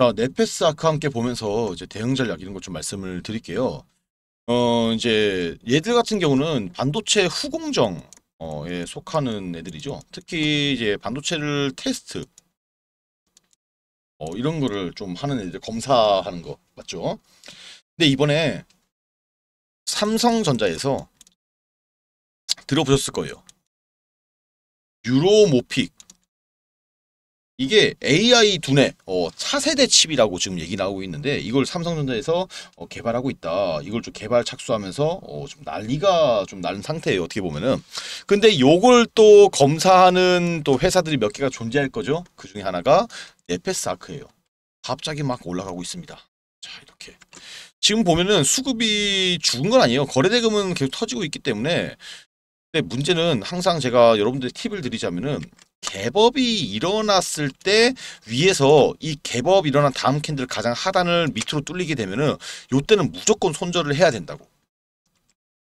자, 네페스 아카 함께 보면서 이제 대응 전략 이런 것 좀 말씀을 드릴게요. 어, 이제 얘들 같은 경우는 반도체 후공정에 속하는 애들이죠. 특히 이제 반도체를 테스트 어, 이런 거를 좀 하는 애들 검사하는 거 맞죠? 근데 이번에 삼성전자에서 들어보셨을 거예요. 유로모픽 이게 AI 두뇌 어, 차세대 칩이라고 지금 얘기 나오고 있는데 이걸 삼성전자에서 어, 개발하고 있다. 이걸 좀 개발 착수하면서 어, 좀 난리가 좀 난 상태예요. 어떻게 보면은. 근데 이걸또 검사하는 또 회사들이 몇 개가 존재할 거죠. 그 중에 하나가 네페스 아크예요. 갑자기 막 올라가고 있습니다. 자 이렇게 지금 보면은 수급이 죽은 건 아니에요. 거래대금은 계속 터지고 있기 때문에 근데 문제는 항상 제가 여러분들 팁을 드리자면은 개법이 일어났을 때 위에서 이 개법 일어난 다음 캔들 가장 하단을 밑으로 뚫리게 되면은 요때는 무조건 손절을 해야 된다고.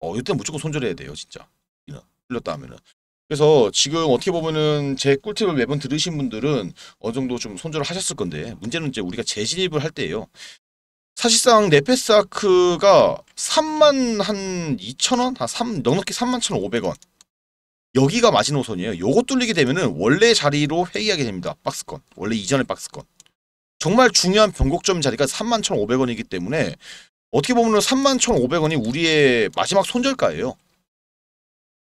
어, 요때는 무조건 손절해야 돼요, 진짜. 뚫렸다 하면은. 그래서 지금 어떻게 보면은 제 꿀팁을 매번 들으신 분들은 어느 정도 좀 손절을 하셨을 건데 문제는 이제 우리가 재진입을 할 때예요. 사실상 네페스아크가 3만 한 2천 원? 3, 넉넉히 3만 1,500원. 여기가 마지노선이에요. 요거 뚫리게 되면은 원래 자리로 회의하게 됩니다. 박스권. 원래 이전의 박스권. 정말 중요한 변곡점 자리가 31,500원이기 때문에 어떻게 보면 31,500원이 우리의 마지막 손절가예요.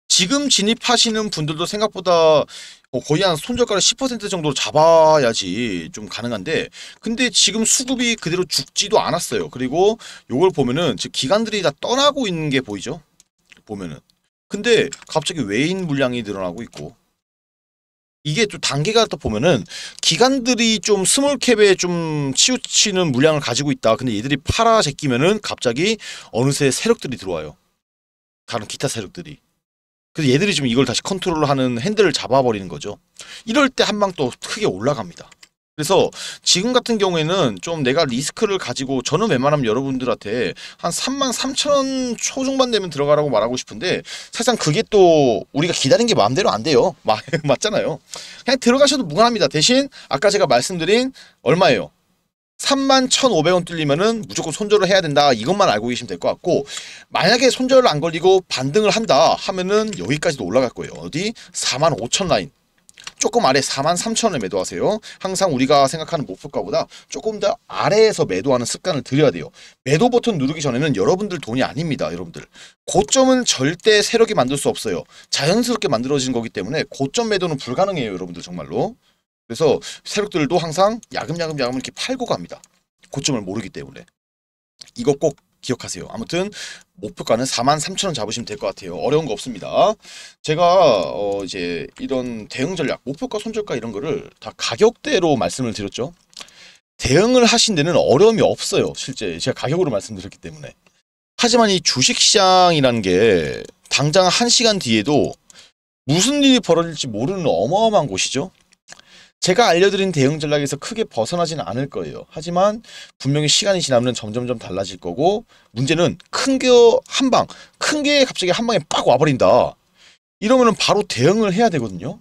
지금 진입하시는 분들도 생각보다 어, 거의 한 손절가를 10% 정도로 잡아야지 좀 가능한데 근데 지금 수급이 그대로 죽지도 않았어요. 그리고 요걸 보면은 기간들이다 떠나고 있는 게 보이죠? 보면은 근데 갑자기 외인 물량이 늘어나고 있고 이게 또 단계가 또 보면은 기관들이 좀 스몰캡에 좀 치우치는 물량을 가지고 있다. 근데 얘들이 팔아 제끼면은 갑자기 어느새 세력들이 들어와요. 다른 기타 세력들이. 그래서 얘들이 지금 이걸 다시 컨트롤하는 핸들을 잡아버리는 거죠. 이럴 때 한방 또 크게 올라갑니다. 그래서 지금 같은 경우에는 좀 내가 리스크를 가지고 저는 웬만하면 여러분들한테 한 3만 3천 원 초중반 되면 들어가라고 말하고 싶은데 사실상 그게 또 우리가 기다린 게 마음대로 안 돼요. 맞잖아요. 그냥 들어가셔도 무관합니다. 대신 아까 제가 말씀드린 얼마예요? 3만 1,500원 뚫리면은 무조건 손절을 해야 된다. 이것만 알고 계시면 될 것 같고 만약에 손절 안 걸리고 반등을 한다 하면은 여기까지도 올라갈 거예요. 어디? 4만 5천 라인. 조금 아래 43,000원에 매도하세요. 항상 우리가 생각하는 목표가보다 조금 더 아래에서 매도하는 습관을 들여야 돼요. 매도 버튼 누르기 전에는 여러분들 돈이 아닙니다. 여러분들. 고점은 절대 세력이 만들 수 없어요. 자연스럽게 만들어진 거기 때문에 고점 매도는 불가능해요. 여러분들 정말로. 그래서 세력들도 항상 야금야금 야금 이렇게 팔고 갑니다. 고점을 모르기 때문에. 이거 꼭 기억하세요. 아무튼 목표가는 43,000원 잡으시면 될 것 같아요. 어려운 거 없습니다. 제가 어 이제 이런 대응 전략, 목표가, 손절가 이런 거를 다 가격대로 말씀을 드렸죠. 대응을 하신 데는 어려움이 없어요. 실제 제가 가격으로 말씀드렸기 때문에. 하지만 이주식시장이란게 당장 한시간 뒤에도 무슨 일이 벌어질지 모르는 어마어마한 곳이죠. 제가 알려드린 대응 전략에서 크게 벗어나진 않을 거예요. 하지만 분명히 시간이 지나면 점점점 달라질 거고 문제는 큰 게 한 방, 큰 게 갑자기 한 방에 빡 와버린다. 이러면 바로 대응을 해야 되거든요.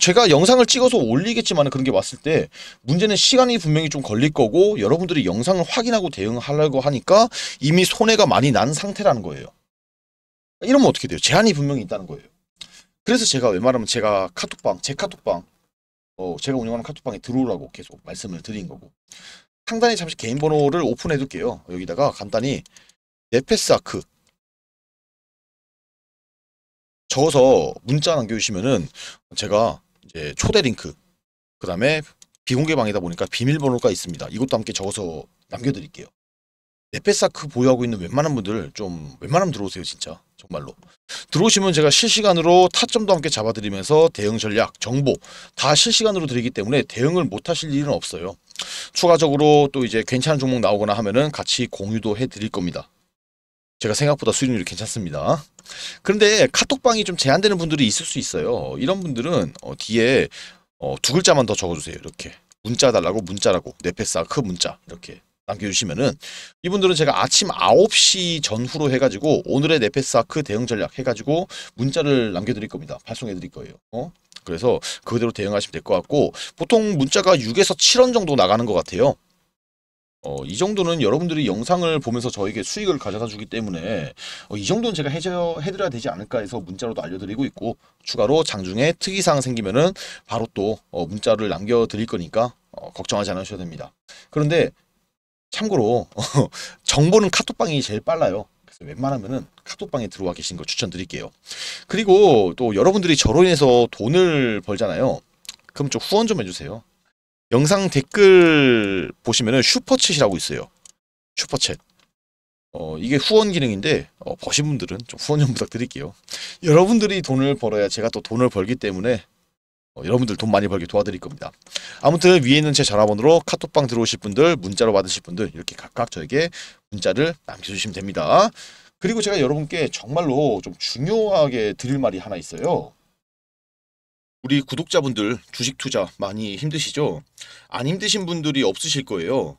제가 영상을 찍어서 올리겠지만 그런 게 왔을 때 문제는 시간이 분명히 좀 걸릴 거고 여러분들이 영상을 확인하고 대응하려고 하니까 이미 손해가 많이 난 상태라는 거예요. 이러면 어떻게 돼요? 제한이 분명히 있다는 거예요. 그래서 제가 웬만하면 제가 카톡방, 제 카톡방 어, 제가 운영하는 카톡방에 들어오라고 계속 말씀을 드린 거고 상단에 잠시 개인 번호를 오픈해 둘게요. 여기다가 간단히 네페스 아크 적어서 문자 남겨주시면은 제가 이제 초대 링크 그 다음에 비공개 방이다 보니까 비밀번호가 있습니다. 이것도 함께 적어서 남겨드릴게요. 에페사크 그 보유하고 있는 웬만한 분들 좀 웬만하면 들어오세요 진짜 정말로 들어오시면 제가 실시간으로 타점도 함께 잡아드리면서 대응 전략, 정보 다 실시간으로 드리기 때문에 대응을 못하실 일은 없어요 추가적으로 또 이제 괜찮은 종목 나오거나 하면은 같이 공유도 해드릴 겁니다 제가 생각보다 수익률이 괜찮습니다. 그런데 카톡방이 좀 제한되는 분들이 있을 수 있어요. 이런 분들은 어, 뒤에 어, 두 글자만 더 적어주세요. 이렇게 문자 달라고 문자라고 네페사크 그 문자 이렇게 남겨주시면은 이분들은 제가 아침 9시 전후로 해가지고 오늘의 네페스아크 그 대응 전략 해가지고 문자를 남겨드릴 겁니다. 발송해드릴 거예요. 어? 그래서 그대로 대응하시면 될 것 같고 보통 문자가 6에서 7원 정도 나가는 것 같아요. 어, 이 정도는 여러분들이 영상을 보면서 저에게 수익을 가져다 주기 때문에 어, 이 정도는 제가 해줘해드려야 되지 않을까 해서 문자로도 알려드리고 있고 추가로 장중에 특이사항 생기면은 바로 또 어, 문자를 남겨드릴 거니까 어, 걱정하지 않으셔도 됩니다. 그런데 참고로 정보는 카톡방이 제일 빨라요. 그래서 웬만하면은 카톡방에 들어와 계신 거 추천드릴게요. 그리고 또 여러분들이 저로 인해서 돈을 벌잖아요. 그럼 좀 후원 좀 해주세요. 영상 댓글 보시면은 슈퍼챗이라고 있어요. 슈퍼챗. 어, 이게 후원 기능인데 어, 버신 분들은 좀 후원 좀 부탁드릴게요. 여러분들이 돈을 벌어야 제가 또 돈을 벌기 때문에 어, 여러분들 돈 많이 벌게 도와드릴 겁니다. 아무튼 위에 있는 제 전화번호로 카톡방 들어오실 분들, 문자로 받으실 분들 이렇게 각각 저에게 문자를 남겨주시면 됩니다. 그리고 제가 여러분께 정말로 좀 중요하게 드릴 말이 하나 있어요. 우리 구독자분들 주식 투자 많이 힘드시죠? 안 힘드신 분들이 없으실 거예요.